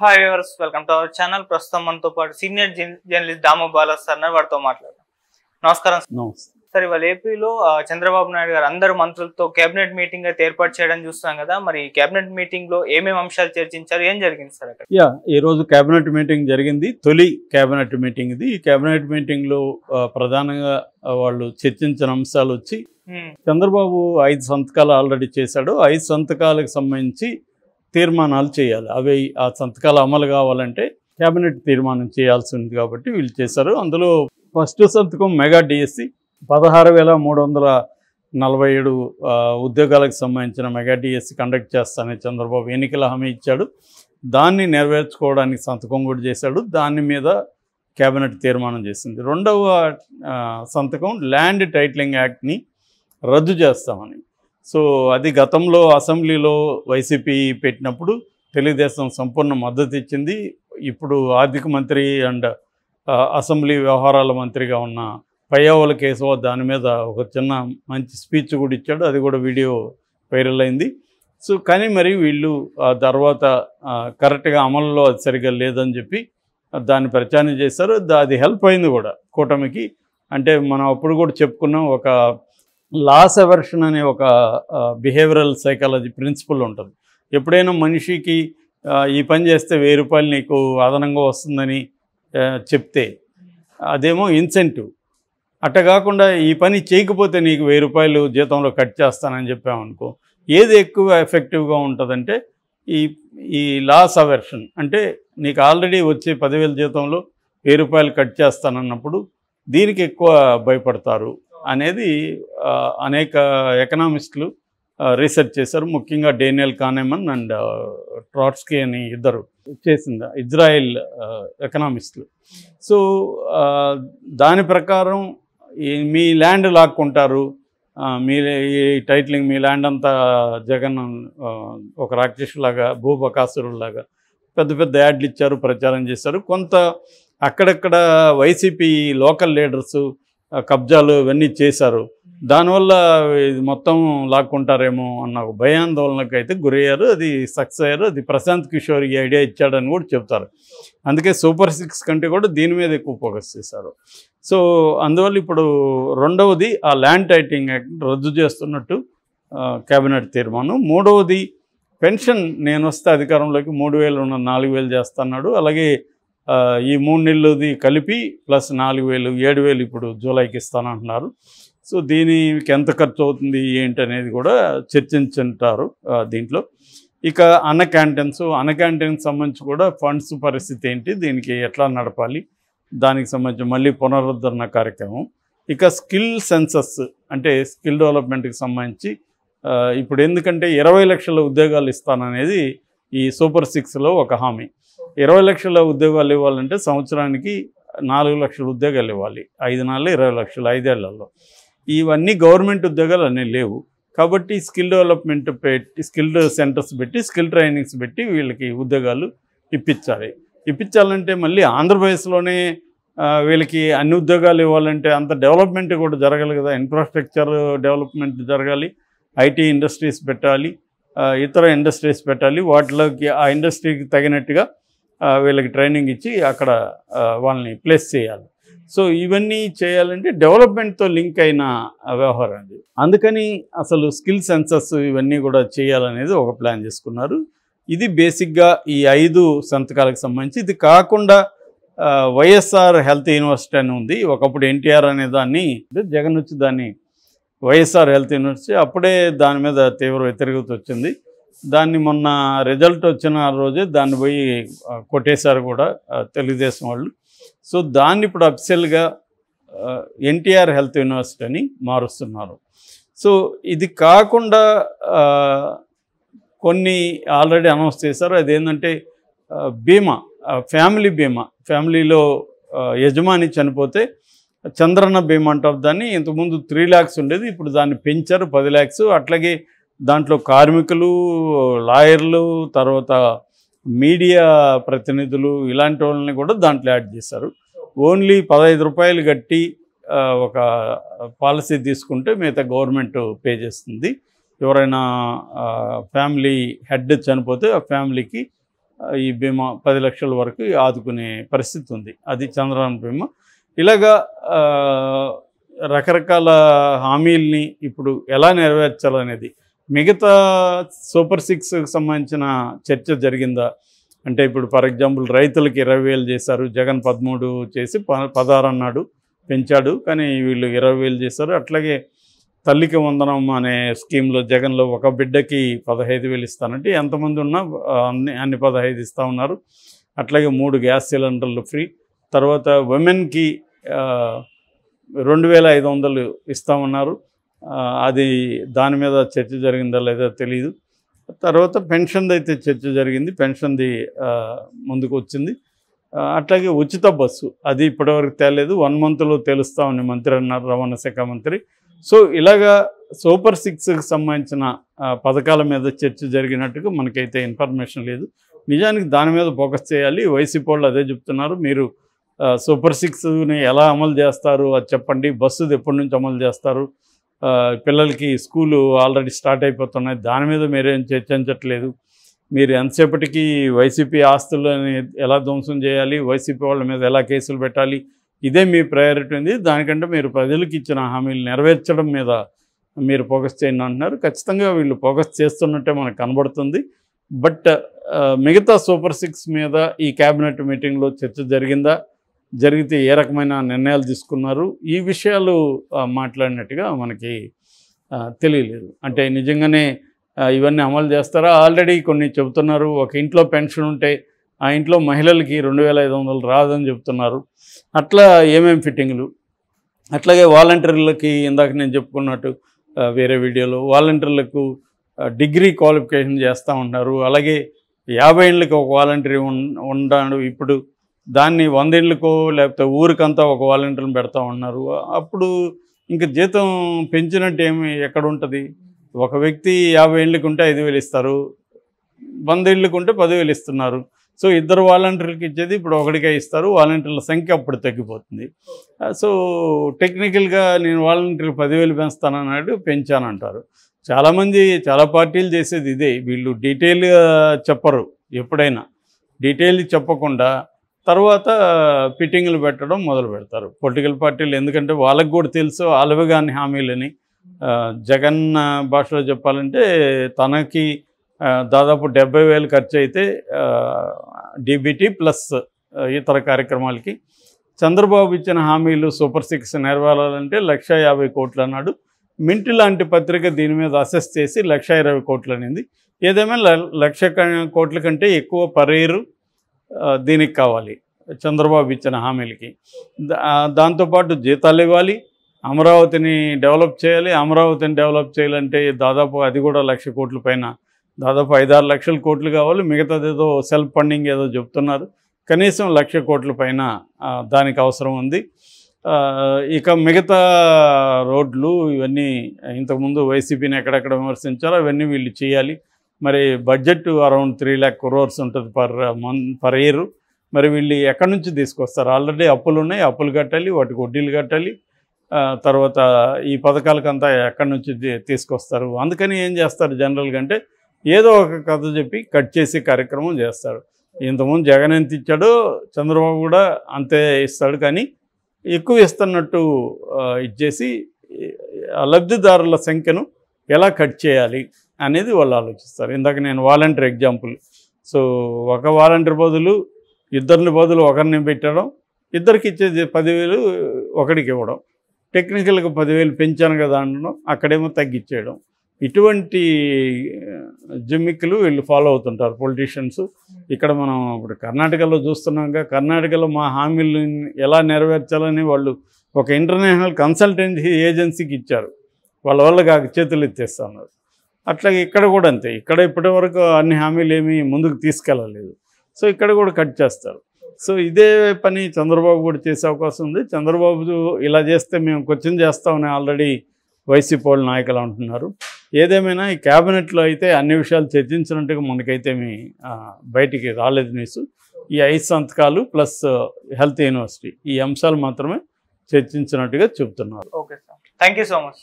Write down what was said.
hi viewers welcome to our channel ప్రస్తుతం మనతో పాటు సీనియర్ జర్నలిస్ట్ బాలా సార్ అని వారితో మాట్లాడదాం నమస్కారం సార్ ఇవాళ ఏపీలో చంద్రబాబు నాయుడు గారు అందరు మంత్రులతో కేబినెట్ మీటింగ్ అయితే ఏర్పాటు చేయడం చూస్తాం కదా మరి కేబినెట్ మీటింగ్ లో ఏమేమి అంశాలు చర్చించారు ఏం జరిగింది సార్ అక్కడ యా ఈ రోజు కేబినెట్ మీటింగ్ జరిగింది తొలి కేబినెట్ మీటింగ్ ఇది ఈ కేబినెట్ మీటింగ్ లో ప్రధానంగా వాళ్ళు చర్చించిన అంశాలు వచ్చి చంద్రబాబు ఐదు సంతకాలు ఆల్రెడీ చేశాడు ఐదు సంతకాలకు సంబంధించి తీర్మానాలు చేయాలి అవి ఆ సంతకాలు అమలు కావాలంటే కేబినెట్ తీర్మానం చేయాల్సి ఉంది కాబట్టి వీళ్ళు చేశారు అందులో ఫస్ట్ సంతకం మెగా డిఎస్సి పదహారు వేల మూడు వందల నలభై ఏడు ఉద్యోగాలకు సంబంధించిన మెగా డిఎస్సి కండక్ట్ చేస్తానని చంద్రబాబు ఎన్నికల హామీ ఇచ్చాడు దాన్ని నెరవేర్చుకోవడానికి సంతకం కూడా చేశాడు దాని మీద కేబినెట్ తీర్మానం చేసింది రెండవ సంతకం ల్యాండ్ టైటిలింగ్ యాక్ట్ని రద్దు చేస్తామని సో అది గతంలో అసెంబ్లీలో వైసీపీ పెట్టినప్పుడు తెలుగుదేశం సంపూర్ణ మద్దతు ఇచ్చింది ఇప్పుడు ఆర్థిక మంత్రి అండ్ అసెంబ్లీ వ్యవహారాల మంత్రిగా ఉన్న పయ్యావుల కేశవ దాని మీద ఒక చిన్న మంచి స్పీచ్ కూడా ఇచ్చాడు అది కూడా వీడియో వైరల్ అయింది సో కానీ మరి వీళ్ళు ఆ తర్వాత కరెక్ట్గా అమల్లో అది సరిగ్గా లేదని చెప్పి దాన్ని ప్రచారం చేశారు అది హెల్ప్ అయింది కూడా కూటమికి అంటే మనం అప్పుడు కూడా చెప్పుకున్నాం ఒక లాస్ ఎవర్షన్ అనే ఒక బిహేవియరల్ సైకాలజీ ప్రిన్సిపల్ ఉంటుంది ఎప్పుడైనా మనిషికి ఈ పని చేస్తే వెయ్యి రూపాయలు నీకు అదనంగా వస్తుందని చెప్తే అదేమో ఇన్సెంటివ్ అట్ట కాకుండా ఈ పని చేయకపోతే నీకు వెయ్యి రూపాయలు జీతంలో కట్ చేస్తానని చెప్పామనుకో ఏది ఎక్కువ ఎఫెక్టివ్గా ఉంటుందంటే ఈ ఈ లాస్ అవర్షన్ అంటే నీకు ఆల్రెడీ వచ్చే పదివేల జీతంలో వెయ్యి రూపాయలు కట్ చేస్తానన్నప్పుడు దీనికి ఎక్కువ భయపడతారు అనేది అనేక ఎకనామిస్టులు రీసెర్చ్ చేశారు ముఖ్యంగా డేనియల్ కానెమన్ అండ్ ట్రాట్స్కీ అని ఇద్దరు చేసింది ఇజ్రాయెల్ ఎకనామిస్టులు సో దాని ప్రకారం మీ ల్యాండ్ లాక్కుంటారు మీ ఈ టైటిలింగ్ మీ ల్యాండ్ అంతా జగన్ ఒక రాక్షసులాగా భూపకాసురులాగా పెద్ద పెద్ద యాడ్లు ఇచ్చారు ప్రచారం చేశారు కొంత అక్కడక్కడ వైసీపీ లోకల్ లీడర్సు కబ్జాలు ఇవన్నీ చేశారు దానివల్ల ఇది మొత్తం లాక్కుంటారేమో అన్న ఒక భయాందోళనకు అయితే గురయ్యారు అది సక్సెస్ అయ్యారు అది ప్రశాంత్ కిషోర్ ఈ ఐడియా ఇచ్చాడని కూడా చెప్తారు అందుకే సూపర్ సిక్స్ కంటే కూడా దీని మీద ఎక్కువ ఫోకస్ చేశారు సో అందువల్ల ఇప్పుడు రెండవది ఆ ల్యాండ్ టైటింగ్ యాక్ట్ రద్దు చేస్తున్నట్టు కేబినెట్ తీర్మానం మూడవది పెన్షన్ నేను వస్తే అధికారంలోకి మూడు వేలు ఉన్న నాలుగు వేలు చేస్తున్నాడు అలాగే ఈ మూడు నెలలది కలిపి ప్లస్ నాలుగు వేలు ఏడు వేలు ఇప్పుడు జూలైకి ఇస్తానంటున్నారు సో దీనికి ఎంత ఖర్చు అవుతుంది ఏంటి అనేది కూడా చర్చించుంటారు దీంట్లో ఇక అన్న క్యాంటీన్స్ అన్న క్యాంటీన్కి సంబంధించి కూడా ఫండ్స్ పరిస్థితి ఏంటి దీనికి ఎట్లా నడపాలి దానికి సంబంధించి మళ్ళీ పునరుద్ధరణ కార్యక్రమం ఇక స్కిల్ సెన్సస్ అంటే స్కిల్ డెవలప్మెంట్కి సంబంధించి ఇప్పుడు ఎందుకంటే ఇరవై లక్షల ఉద్యోగాలు ఇస్తాననేది ఈ సూపర్ సిక్స్లో ఒక హామీ ఇరవై లక్షల ఉద్యోగాలు ఇవ్వాలంటే సంవత్సరానికి నాలుగు లక్షల ఉద్యోగాలు ఇవ్వాలి ఐదు నాళ్ళు ఇరవై లక్షలు ఐదేళ్లలో ఇవన్నీ గవర్నమెంట్ ఉద్యోగాలు అన్నీ లేవు కాబట్టి స్కిల్ డెవలప్మెంట్ పెట్టి స్కిల్డ్ సెంటర్స్ పెట్టి స్కిల్ ట్రైనింగ్స్ పెట్టి వీళ్ళకి ఉద్యోగాలు ఇప్పించాలి ఇప్పించాలంటే మళ్ళీ ఆంధ్రప్రదేశ్లోనే వీళ్ళకి అన్ని ఉద్యోగాలు ఇవ్వాలంటే అంత డెవలప్మెంట్ కూడా జరగాలి కదా ఇన్ఫ్రాస్ట్రక్చర్ డెవలప్మెంట్ జరగాలి ఐటీ ఇండస్ట్రీస్ పెట్టాలి ఇతర ఇండస్ట్రీస్ పెట్టాలి వాటిలోకి ఆ ఇండస్ట్రీకి తగినట్టుగా వీళ్ళకి ట్రైనింగ్ ఇచ్చి అక్కడ వాళ్ళని ప్లేస్ చేయాలి సో ఇవన్నీ చేయాలంటే డెవలప్మెంట్తో లింక్ అయిన వ్యవహారం అండి అందుకని అసలు స్కిల్ సెన్సస్ ఇవన్నీ కూడా చేయాలనేది ఒక ప్లాన్ చేసుకున్నారు ఇది బేసిక్గా ఈ ఐదు సంతకాలకు సంబంధించి ఇది కాకుండా వైఎస్ఆర్ హెల్త్ యూనివర్సిటీ అని ఉంది ఒకప్పుడు ఎన్టీఆర్ అనే దాన్ని జగన్ వచ్చి దాన్ని వైఎస్ఆర్ హెల్త్ యూనివర్సిటీ అప్పుడే దాని మీద తీవ్ర వ్యతిరేకత వచ్చింది దాన్ని మొన్న రిజల్ట్ వచ్చిన రోజే దాన్ని పోయి కొట్టేశారు కూడా తెలుగుదేశం వాళ్ళు సో దాన్ని ఇప్పుడు అఫిషియల్గా ఎన్టీఆర్ హెల్త్ యూనివర్సిటీ అని మారుస్తున్నారు సో ఇది కాకుండా కొన్ని ఆల్రెడీ అనౌన్స్ చేశారు అదేంటంటే బీమా ఫ్యామిలీ బీమా ఫ్యామిలీలో యజమాని చనిపోతే చంద్రన్న బీమా అంటారు దాన్ని ఇంతకుముందు త్రీ ల్యాక్స్ ఉండేది ఇప్పుడు దాన్ని పెంచారు పది ల్యాక్స్ అట్లాగే దాంట్లో కార్మికులు లాయర్లు తర్వాత మీడియా ప్రతినిధులు ఇలాంటి వాళ్ళని కూడా దాంట్లో యాడ్ చేశారు ఓన్లీ పదహైదు రూపాయలు కట్టి ఒక పాలసీ తీసుకుంటే మిగతా గవర్నమెంట్ పే చేస్తుంది ఎవరైనా ఫ్యామిలీ హెడ్ చనిపోతే ఆ ఫ్యామిలీకి ఈ బీమా పది లక్షల వరకు ఆదుకునే పరిస్థితి ఉంది అది చంద్రన్న బీమా ఇలాగా రకరకాల హామీల్ని ఇప్పుడు ఎలా నెరవేర్చాలనేది మిగతా సూపర్ సిక్స్కి సంబంధించిన చర్చ జరిగిందా అంటే ఇప్పుడు ఫర్ ఎగ్జాంపుల్ రైతులకు ఇరవై వేలు చేశారు జగన్ పదమూడు చేసి పదహారు అన్నాడు పెంచాడు కానీ వీళ్ళు ఇరవై వేలు చేశారు అట్లాగే తల్లికి వందనం అనే స్కీమ్లో జగన్లో ఒక బిడ్డకి పదహైదు వేలు ఇస్తానంటే ఎంతమంది ఉన్నా అన్ని అన్ని పదహైదు ఇస్తూ ఉన్నారు అట్లాగే మూడు గ్యాస్ సిలిండర్లు ఫ్రీ తర్వాత ఉమెన్కి రెండు వేల ఐదు వందలు ఇస్తామన్నారు అది దాని మీద చర్చ జరిగిందా లేదా తెలియదు తర్వాత పెన్షన్ది అయితే చర్చ జరిగింది పెన్షన్ది ముందుకు వచ్చింది అట్లాగే ఉచిత బస్సు అది ఇప్పటివరకు తేలేదు వన్ మంత్లో తెలుస్తామని మంత్రి అన్నారు రవాణా శాఖ మంత్రి సో ఇలాగా సూపర్ సిక్స్కి సంబంధించిన పథకాల మీద చర్చ జరిగినట్టుగా మనకైతే ఇన్ఫర్మేషన్ లేదు నిజానికి దాని మీద ఫోకస్ చేయాలి వైసీపీ వాళ్ళు అదే చెప్తున్నారు మీరు సూపర్ సిక్స్ని ఎలా అమలు చేస్తారు అది చెప్పండి బస్సుది ఎప్పటి నుంచి అమలు చేస్తారు పిల్లలకి స్కూలు ఆల్రెడీ స్టార్ట్ అయిపోతున్నాయి దాని మీద మీరేం చర్చించట్లేదు మీరు ఎంతసేపటికి వైసీపీ ఆస్తులని ఎలా ధ్వంసం చేయాలి వైసీపీ వాళ్ళ మీద ఎలా కేసులు పెట్టాలి ఇదే మీ ప్రయారిటీ ఉంది దానికంటే మీరు ప్రజలకు ఇచ్చిన హామీలు నెరవేర్చడం మీద మీరు ఫోకస్ చేయండి అంటున్నారు ఖచ్చితంగా వీళ్ళు ఫోకస్ చేస్తున్నట్టే మనకు కనబడుతుంది బట్ మిగతా సూపర్ సిక్స్ మీద ఈ క్యాబినెట్ మీటింగ్లో చర్చ జరిగిందా జరిగితే ఏ రకమైన నిర్ణయాలు తీసుకున్నారు ఈ విషయాలు మాట్లాడినట్టుగా మనకి తెలియలేదు అంటే నిజంగానే ఇవన్నీ అమలు చేస్తారా ఆల్రెడీ కొన్ని చెబుతున్నారు ఒక ఇంట్లో పెన్షన్ ఉంటే ఆ ఇంట్లో మహిళలకి రెండు వేల ఐదు వందలు రాదని చెప్తున్నారు అట్లా ఏమేమి ఫిట్టింగ్లు అట్లాగే వాలంటీర్లకి ఇందాక నేను చెప్పుకున్నట్టు వేరే వీడియోలో వాలంటీర్లకు డిగ్రీ క్వాలిఫికేషన్ చేస్తూ ఉంటారు అలాగే యాభై ఏళ్ళకి ఒక వాలంటీర్ ఉండాడు ఇప్పుడు దాన్ని వందేళ్ళకో లేకపోతే ఊరికంతా ఒక వాలంటీర్ని పెడతా ఉన్నారు అప్పుడు ఇంకా జీతం పెంచినట్టు ఏమి ఎక్కడ ఉంటుంది ఒక వ్యక్తి యాభై ఏళ్ళకి ఉంటే ఐదు వేలు ఇస్తారు వంద ఏళ్ళకి ఉంటే పదివేలు ఇస్తున్నారు సో ఇద్దరు వాలంటీర్లకి ఇచ్చేది ఇప్పుడు ఒకటికే ఇస్తారు వాలంటీర్ల సంఖ్య అప్పుడు తగ్గిపోతుంది సో టెక్నికల్గా నేను వాలంటీర్లు పదివేలు పెంచుతానన్నాడు పెంచానంటారు చాలామంది చాలా పార్టీలు చేసేది ఇదే వీళ్ళు డీటెయిల్గా చెప్పరు ఎప్పుడైనా డీటెయిల్ చెప్పకుండా తర్వాత ఫిట్టింగ్లు పెట్టడం మొదలు పెడతారు పొలిటికల్ పార్టీలు ఎందుకంటే వాళ్ళకు కూడా తెలుసు అలవిగాని హామీలని జగన్ భాషలో చెప్పాలంటే తనకి దాదాపు డెబ్బై వేలు ఖర్చు అయితే డీబీటీ ప్లస్ ఇతర కార్యక్రమాలకి చంద్రబాబు ఇచ్చిన హామీలు సూపర్ సిక్స్ నెరవేరాలంటే లక్ష యాభై కోట్లు అన్నాడు మింటి లాంటి పత్రిక దీని మీద అసెస్ చేసి లక్ష ఇరవై కోట్లు అనింది ఏదేమైనా లక్ష కోట్ల కంటే ఎక్కువ పరేరు దీనికి కావాలి చంద్రబాబు ఇచ్చిన హామీలకి దాంతోపాటు జీతాలు ఇవ్వాలి అమరావతిని డెవలప్ చేయాలి అమరావతిని డెవలప్ చేయాలంటే దాదాపు అది కూడా లక్ష కోట్ల పైన దాదాపు ఐదారు లక్షల కోట్లు కావాలి మిగతాది ఏదో సెల్ఫ్ ఫండింగ్ ఏదో చెప్తున్నారు కనీసం లక్ష కోట్ల పైన దానికి అవసరం ఉంది ఇక మిగతా రోడ్లు ఇవన్నీ ఇంతకుముందు వైసీపీని ఎక్కడెక్కడ విమర్శించారో అవన్నీ వీళ్ళు చేయాలి మరి budget around three lakh crores ఉంటుంది పర్ మన్ పర్ ఇయర్ మరి వీళ్ళు ఎక్కడి నుంచి తీసుకొస్తారు ఆల్రెడీ అప్పులు ఉన్నాయి అప్పులు కట్టాలి వాటికి వడ్డీలు కట్టాలి తర్వాత ఈ పథకాలకంతా ఎక్కడి నుంచి తీసుకొస్తారు అందుకని ఏం చేస్తారు జనరల్గా అంటే ఏదో ఒక కథ చెప్పి కట్ చేసే కార్యక్రమం చేస్తారు ఇంతకుముందు జగన్ ఎంత ఇచ్చాడో చంద్రబాబు కూడా అంతే ఇస్తాడు కానీ ఎక్కువ ఇస్తున్నట్టు ఇచ్చేసి లబ్ధిదారుల సంఖ్యను ఎలా కట్ చేయాలి అనేది వాళ్ళు ఆలోచిస్తారు ఇందాక నేను వాలంటీర్ ఎగ్జాంపుల్ సో ఒక వాలంటీర్ బదులు ఇద్దరిని బదులు ఒకరిని పెట్టడం ఇద్దరికి ఇచ్చేది పదివేలు ఒకడికి ఇవ్వడం టెక్నికల్గా పదివేలు పెంచాను కదా అనడం అక్కడేమో తగ్గించేయడం ఇటువంటి జిమ్మిక్కులు వీళ్ళు ఫాలో అవుతుంటారు పొలిటీషియన్స్ ఇక్కడ మనం ఇప్పుడు కర్ణాటకలో చూస్తున్నాక కర్ణాటకలో మా హామీలు ఎలా నెరవేర్చాలని వాళ్ళు ఒక ఇంటర్నేషనల్ కన్సల్టెన్సీ ఏజెన్సీకి ఇచ్చారు వాళ్ళ వల్ల కాక చేతులు ఉన్నారు అట్లాగే ఇక్కడ కూడా అంతే ఇక్కడ ఇప్పటి వరకు అన్ని హామీలు ఏమి ముందుకు తీసుకెళ్ళలేదు సో ఇక్కడ కూడా కట్ చేస్తారు సో ఇదే పని చంద్రబాబు కూడా చేసే అవకాశం ఉంది చంద్రబాబు ఇలా చేస్తే మేము క్వశ్చన్ చేస్తామని ఆల్రెడీ వైసీపీ వాళ్ళ నాయకులు అంటున్నారు ఏదేమైనా ఈ క్యాబినెట్లో అయితే అన్ని విషయాలు చర్చించినట్టుగా మనకైతే మీ బయటికి రాలేదు న్యూస్ ఈ ఐదు సంతకాలు ప్లస్ హెల్త్ యూనివర్సిటీ ఈ అంశాలు మాత్రమే చర్చించినట్టుగా చెబుతున్నారు okay sir thank so much